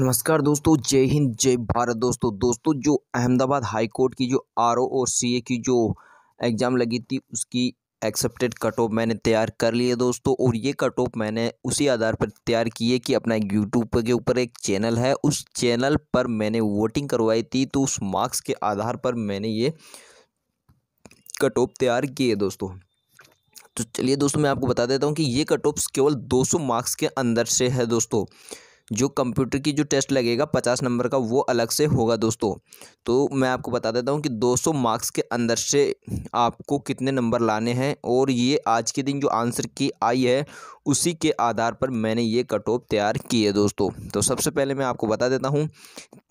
नमस्कार दोस्तों जय हिंद जय भारत दोस्तों दोस्तों जो अहमदाबाद हाई कोर्ट की जो आर और सी की जो एग्ज़ाम लगी थी उसकी एक्सेप्टेड कट ऑफ मैंने तैयार कर लिए दोस्तों और ये कट ऑफ मैंने उसी आधार पर तैयार किए कि अपना यूट्यूब के ऊपर एक चैनल है उस चैनल पर मैंने वोटिंग करवाई थी तो उस मार्क्स के आधार पर मैंने ये कट ऑफ तैयार किए दोस्तों तो चलिए दोस्तों मैं आपको बता देता हूँ कि ये कट ऑफ केवल दो मार्क्स के अंदर से है दोस्तों जो कंप्यूटर की जो टेस्ट लगेगा पचास नंबर का वो अलग से होगा दोस्तों तो मैं आपको बता देता हूँ कि दो सौ मार्क्स के अंदर से आपको कितने नंबर लाने हैं और ये आज के दिन जो आंसर की आई है उसी के आधार पर मैंने ये कट ऑफ तैयार की है दोस्तों तो सबसे पहले मैं आपको बता देता हूँ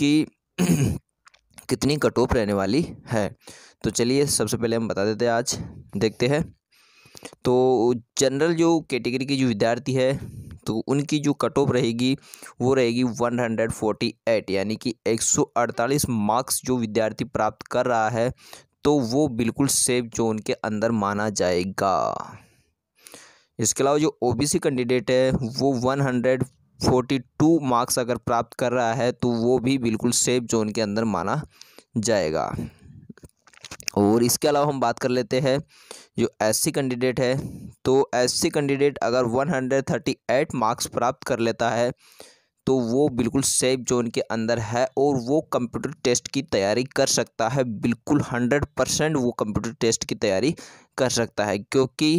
कि कितनी कट ऑफ रहने वाली है तो चलिए सबसे पहले हम बता देते हैं आज देखते हैं तो जनरल जो कैटेगरी के जो विद्यार्थी है तो उनकी जो कट ऑफ रहेगी वो रहेगी 148 यानी कि 148 मार्क्स जो विद्यार्थी प्राप्त कर रहा है तो वो बिल्कुल सेफ जोन के अंदर माना जाएगा इसके अलावा जो ओबीसी कैंडिडेट है वो 142 मार्क्स अगर प्राप्त कर रहा है तो वो भी बिल्कुल सेफ जोन के अंदर माना जाएगा और इसके अलावा हम बात कर लेते हैं जो एससी कैंडिडेट है तो एससी कैंडिडेट अगर 138 मार्क्स प्राप्त कर लेता है तो वो बिल्कुल सेफ जोन के अंदर है और वो कंप्यूटर टेस्ट की तैयारी कर सकता है बिल्कुल हंड्रेड परसेंट वो कंप्यूटर टेस्ट की तैयारी कर सकता है क्योंकि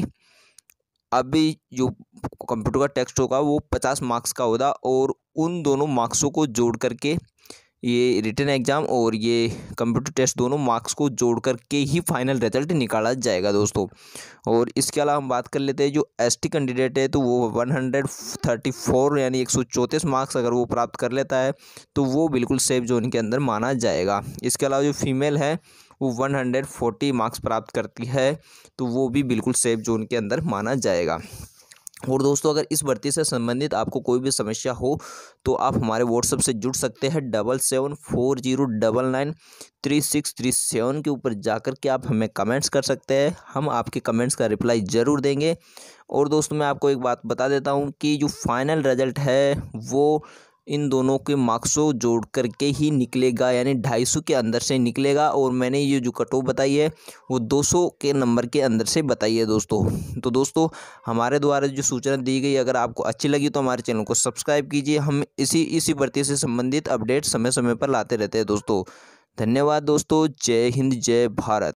अभी जो कंप्यूटर का टेस्ट होगा वो पचास मार्क्स का होगा और उन दोनों मार्क्सों को जोड़ करके ये रिटर्न एग्ज़ाम और ये कंप्यूटर टेस्ट दोनों मार्क्स को जोड़ कर के ही फाइनल रिजल्ट निकाला जाएगा दोस्तों और इसके अलावा हम बात कर लेते हैं जो एसटी कैंडिडेट है तो वो 134 यानी एक मार्क्स अगर वो प्राप्त कर लेता है तो वो बिल्कुल सेफ जोन के अंदर माना जाएगा इसके अलावा जो फीमेल है वो वन मार्क्स प्राप्त करती है तो वो भी बिल्कुल सेफ जोन के अंदर माना जाएगा और दोस्तों अगर इस भर्ती से संबंधित आपको कोई भी समस्या हो तो आप हमारे व्हाट्सएप से जुड़ सकते हैं double seven four zero double nine three six three seven के ऊपर जाकर के आप हमें कमेंट्स कर सकते हैं हम आपके कमेंट्स का रिप्लाई ज़रूर देंगे और दोस्तों मैं आपको एक बात बता देता हूँ कि जो फाइनल रिज़ल्ट है वो इन दोनों के मार्क्सों जोड़ करके ही निकलेगा यानी ढाई सौ के अंदर से निकलेगा और मैंने ये जो कटो बताई है वो दो सौ के नंबर के अंदर से बताई है दोस्तों तो दोस्तों हमारे द्वारा जो सूचना दी गई अगर आपको अच्छी लगी तो हमारे चैनल को सब्सक्राइब कीजिए हम इसी इसी भर्ती से संबंधित अपडेट समय समय पर लाते रहते हैं दोस्तों धन्यवाद दोस्तों जय हिंद जय भारत